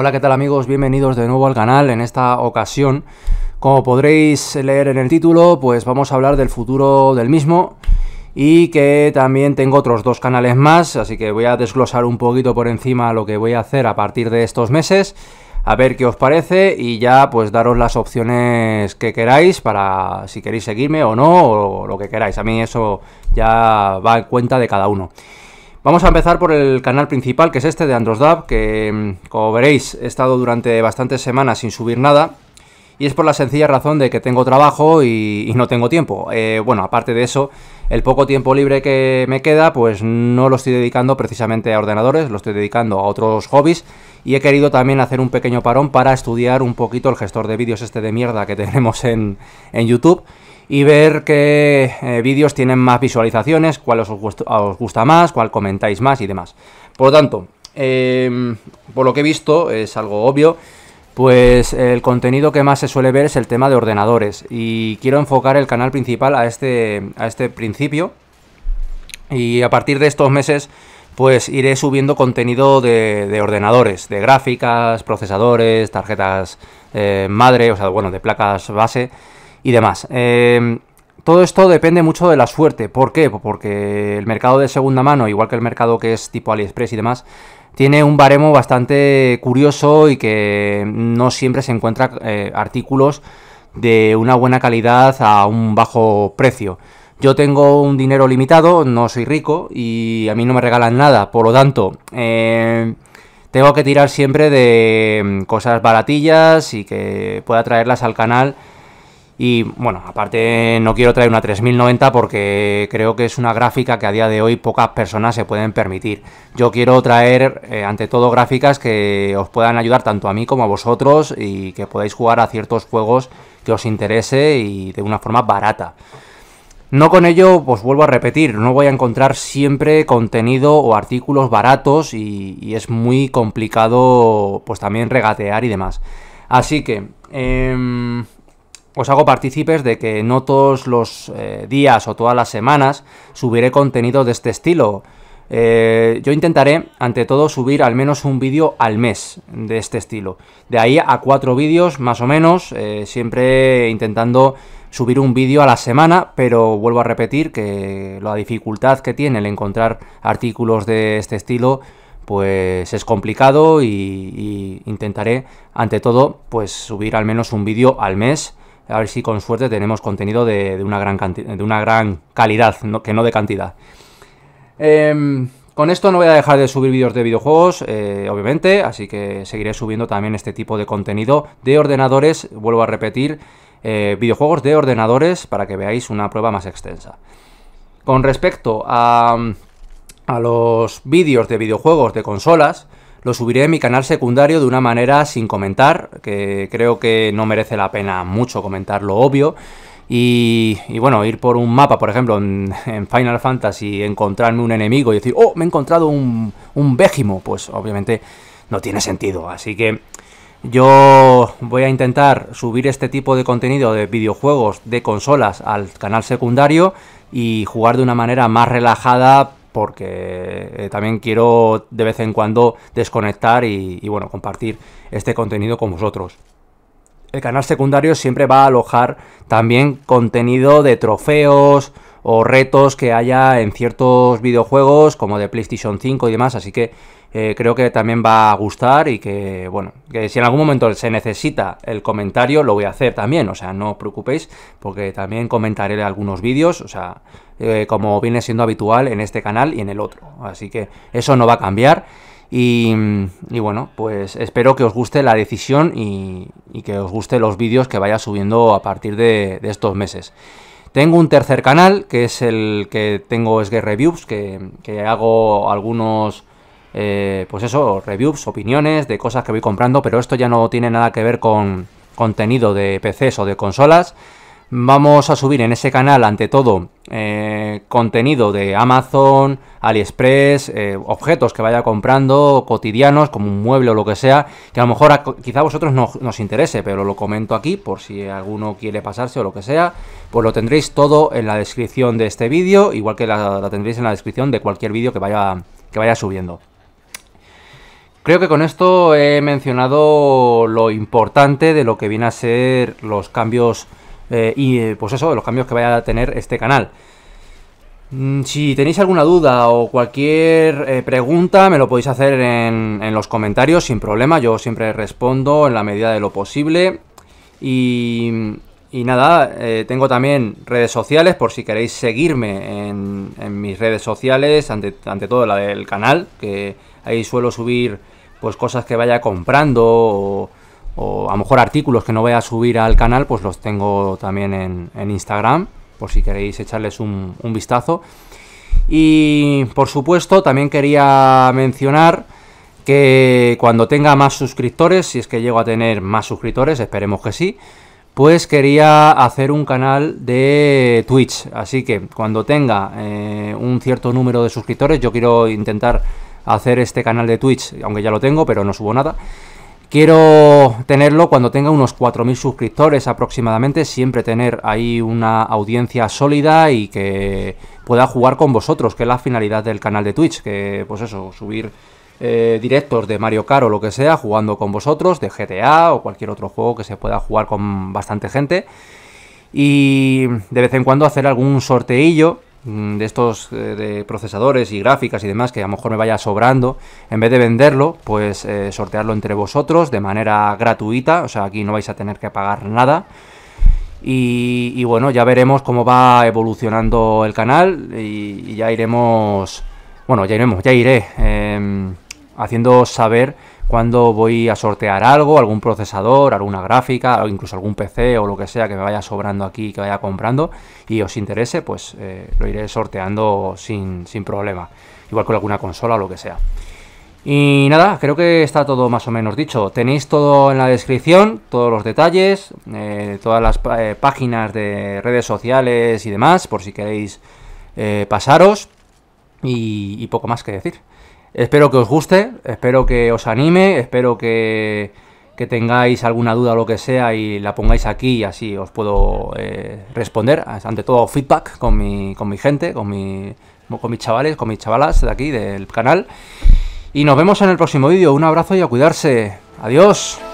Hola, ¿qué tal amigos? Bienvenidos de nuevo al canal en esta ocasión. Como podréis leer en el título, pues vamos a hablar del futuro del mismo y que también tengo otros dos canales más, así que voy a desglosar un poquito por encima lo que voy a hacer a partir de estos meses, a ver qué os parece y ya pues daros las opciones que queráis para si queréis seguirme o no, o lo que queráis. A mí eso ya va en cuenta de cada uno. Vamos a empezar por el canal principal, que es este de AndrosDAV, que mm, como veréis he estado durante bastantes semanas sin subir nada, y es por la sencilla razón de que tengo trabajo y, no tengo tiempo. Eh, bueno, aparte de eso, el poco tiempo libre que me queda, pues no lo estoy dedicando precisamente a ordenadores, lo estoy dedicando a otros hobbies y he querido también hacer un pequeño parón para estudiar un poquito el gestor de vídeos este de mierda que tenemos en, en YouTube y ver qué eh, vídeos tienen más visualizaciones, cuál os, gusta, más, cuál comentáis más y demás. Por lo tanto, em, por lo que he visto, es algo obvio, pues el contenido que más se suele ver es el tema de ordenadores y quiero enfocar el canal principal a este, a este principio y a partir de estos meses pues iré subiendo contenido de, ordenadores, de gráficas, procesadores, tarjetas eh, madre, o sea, bueno, de placas base y demás. Em, todo esto depende mucho de la suerte. ¿Por qué? Porque el mercado de segunda mano, igual que el mercado que es tipo AliExpress y demás, tiene un baremo bastante curioso y que no siempre se encuentra eh, artículos de una buena calidad a un bajo precio. Yo tengo un dinero limitado, no soy rico y a mí no me regalan nada, por lo tanto, em, tengo que tirar siempre de em, cosas baratillas y que pueda traerlas al canal y bueno, aparte no quiero traer una 3090 porque creo que es una gráfica que a día de hoy pocas personas se pueden permitir. Yo quiero traer eh, ante todo gráficas que os puedan ayudar tanto a mí como a vosotros y que podáis jugar a ciertos juegos que os interese y de una forma barata. No con ello, pues vuelvo a repetir, no voy a encontrar siempre contenido o artículos baratos y, y es muy complicado pues también regatear y demás. Así que... Eh os hago partícipes de que no todos los eh, días o todas las semanas subiré contenido de este estilo. Eh, yo intentaré, ante todo, subir al menos un vídeo al mes de este estilo. De ahí a cuatro vídeos, más o menos, eh, siempre intentando subir un vídeo a la semana, pero vuelvo a repetir que la dificultad que tiene el encontrar artículos de este estilo, pues es complicado y, y intentaré, ante todo, pues subir al menos un vídeo al mes a ver si con suerte tenemos contenido de, una, gran de una gran calidad, que no de cantidad. Em, con esto no voy a dejar de subir vídeos de videojuegos, eh, obviamente, así que seguiré subiendo también este tipo de contenido de ordenadores, vuelvo a repetir, eh, videojuegos de ordenadores para que veáis una prueba más extensa. Con respecto a los vídeos de videojuegos de consolas, lo subiré en mi canal secundario de una manera sin comentar, que creo que no merece la pena mucho comentar lo obvio. Y, bueno, ir por un mapa, por ejemplo, en, Final Fantasy, encontrarme un enemigo y decir, oh, me he encontrado un, un Végimo, pues obviamente no tiene sentido. Así que yo voy a intentar subir este tipo de contenido de videojuegos, de consolas al canal secundario y jugar de una manera más relajada porque eh, también quiero de vez en cuando desconectar y, y, bueno, compartir este contenido con vosotros. El canal secundario siempre va a alojar también contenido de trofeos, o retos que haya en ciertos videojuegos como de PlayStation 5 y demás, así que eh, creo que también va a gustar y que, bueno, que si en algún momento se necesita el comentario, lo voy a hacer también, o sea, no os preocupéis, porque también comentaré algunos vídeos, o sea, eh, como viene siendo habitual en este canal y en el otro, así que eso no va a cambiar. Y, y bueno, pues espero que os guste la decisión y, que os guste los vídeos que vaya subiendo a partir de, de estos meses. Tengo un tercer canal, que es el que tengo, es que Reviews, que, que hago algunos... Eh, pues eso, reviews, opiniones de cosas que voy comprando, pero esto ya no tiene nada que ver con contenido de PCs o de consolas. Vamos a subir en ese canal, ante todo, eh, contenido de Amazon, AliExpress, eh, objetos que vaya comprando cotidianos, como un mueble o lo que sea, que a lo mejor quizá a vosotros no, nos interese, pero lo comento aquí por si alguno quiere pasarse o lo que sea, pues lo tendréis todo en la descripción de este vídeo, igual que la, tendréis en la descripción de cualquier vídeo que vaya, que vaya subiendo. Creo que con esto he mencionado lo importante de lo que viene a ser los cambios eh, y eh, pues eso, los cambios que vaya a tener este canal. Mm, si tenéis alguna duda o cualquier eh, pregunta, me lo podéis hacer en, los comentarios sin problema. Yo siempre respondo en la medida de lo posible. Y, nada, tengo también redes sociales por si queréis seguirme en, mis redes sociales, ante, ante, todo la del canal, que ahí suelo subir pues cosas que vaya comprando o, o a lo mejor artículos que no voy a subir al canal, pues los tengo también en, Instagram, por si queréis echarles un, vistazo. Y por supuesto, también quería mencionar que cuando tenga más suscriptores, si es que llego a tener más suscriptores, esperemos que sí, pues quería hacer un canal de Twitch. Así que cuando tenga eh, un cierto número de suscriptores, yo quiero intentar hacer este canal de Twitch, aunque ya lo tengo, pero no subo nada. Quiero tenerlo cuando tenga unos 4.000 suscriptores aproximadamente, siempre tener ahí una audiencia sólida y que pueda jugar con vosotros, que es la finalidad del canal de Twitch, que pues eso, subir eh, directos de Mario Kart o lo que sea, jugando con vosotros, de GTA o cualquier otro juego que se pueda jugar con bastante gente. Y de vez en cuando hacer algún sorteillo Mm, de estos eh, de procesadores y gráficas y demás que a lo mejor me vaya sobrando, en vez de venderlo, pues eh, sortearlo entre vosotros de manera gratuita, o sea, aquí no vais a tener que pagar nada. Y, bueno, ya veremos cómo va evolucionando el canal y, ya iremos, bueno, ya iremos, ya iré em, haciendo saber cuando voy a sortear algo, algún procesador, alguna gráfica, o incluso algún PC o lo que sea que me vaya sobrando aquí, que vaya comprando, y os interese, pues eh, lo iré sorteando sin, problema, igual con alguna consola o lo que sea. Y nada, creo que está todo más o menos dicho. Tenéis todo en la descripción, todos los detalles, eh, todas las eh, páginas de redes sociales y demás, por si queréis pasaros, y poco más que decir. Espero que os guste, espero que os anime, espero que, tengáis alguna duda o lo que sea y la pongáis aquí y así os puedo eh, responder. Ante todo, feedback con mi, con mi gente, con, mi, con mis chavales, con mis chavalas de aquí, del canal. Y nos vemos en el próximo vídeo. Un abrazo y a cuidarse. Adiós.